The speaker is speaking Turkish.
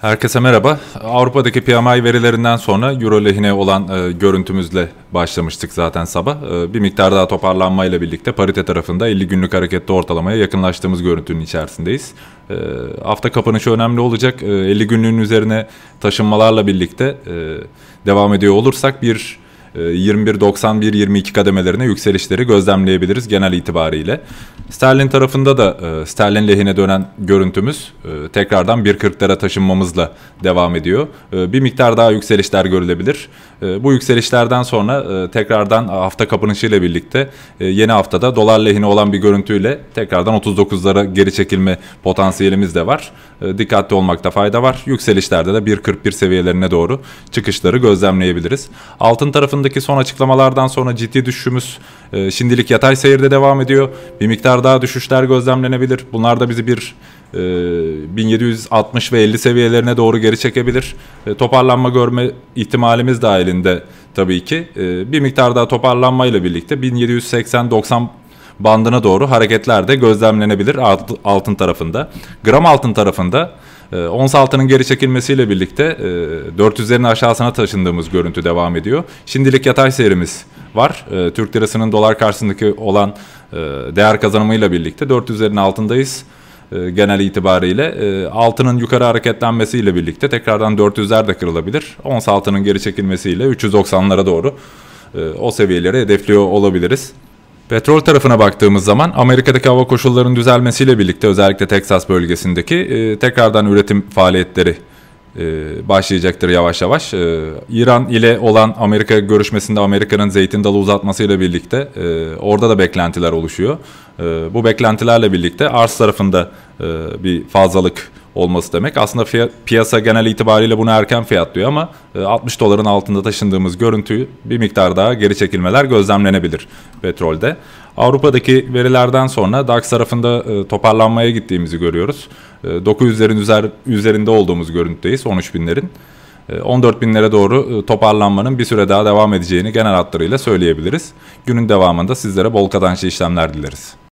Herkese merhaba. Avrupa'daki PMI verilerinden sonra Euro lehine olan e, görüntümüzle başlamıştık zaten sabah. E, bir miktar daha toparlanmayla birlikte parite tarafında 50 günlük harekette ortalamaya yakınlaştığımız görüntünün içerisindeyiz. E, hafta kapanışı önemli olacak. E, 50 günlüğün üzerine taşınmalarla birlikte e, devam ediyor olursak bir 2191 ee, 22 kademelerine yükselişleri gözlemleyebiliriz genel itibariyle. Sterlin tarafında da e, Sterlin lehine dönen görüntümüz e, tekrardan 1.40'lara taşınmamızla devam ediyor. E, bir miktar daha yükselişler görülebilir. Bu yükselişlerden sonra tekrardan hafta kapanışıyla birlikte yeni haftada dolar lehine olan bir görüntüyle tekrardan 39'lara geri çekilme potansiyelimiz de var. Dikkatli olmakta fayda var. Yükselişlerde de 1.41 seviyelerine doğru çıkışları gözlemleyebiliriz. Altın tarafında altındaki son açıklamalardan sonra ciddi düşüşümüz e, şimdilik yatay seyirde devam ediyor. Bir miktar daha düşüşler gözlemlenebilir. Bunlar da bizi bir e, 1760 ve 50 seviyelerine doğru geri çekebilir. E, toparlanma görme ihtimalimiz dahilinde tabii ki. E, bir miktar daha toparlanmayla birlikte 1780-90 bandına doğru hareketler de gözlemlenebilir altın tarafında. Gram altın tarafında e, ons altının geri çekilmesiyle birlikte 400'lerin e, aşağısına taşındığımız görüntü devam ediyor. Şimdilik yatay seyrimiz var. E, Türk lirasının dolar karşısındaki olan değer kazanımıyla birlikte 400'lerin altındayız genel itibariyle. Altının yukarı hareketlenmesiyle birlikte tekrardan 400'ler de kırılabilir. Ons altının geri çekilmesiyle 390'lara doğru o seviyeleri hedefliyor olabiliriz. Petrol tarafına baktığımız zaman Amerika'daki hava koşullarının düzelmesiyle birlikte özellikle Texas bölgesindeki e, tekrardan üretim faaliyetleri e, başlayacaktır yavaş yavaş. E, İran ile olan Amerika görüşmesinde Amerika'nın zeytin dalı uzatmasıyla birlikte e, orada da beklentiler oluşuyor. E, bu beklentilerle birlikte arz tarafında e, bir fazlalık olması demek. Aslında fiyat, piyasa genel itibariyle bunu erken fiyatlıyor ama 60 e, doların altında taşındığımız görüntüyü bir miktar daha geri çekilmeler gözlemlenebilir petrolde. Avrupa'daki verilerden sonra DAX tarafında e, toparlanmaya gittiğimizi görüyoruz. 900'lerin e, üzer, üzerinde olduğumuz görüntüdeyiz 13 binlerin. 14 binlere doğru toparlanmanın bir süre daha devam edeceğini genel hatlarıyla söyleyebiliriz. Günün devamında sizlere bol kazançlı işlemler dileriz.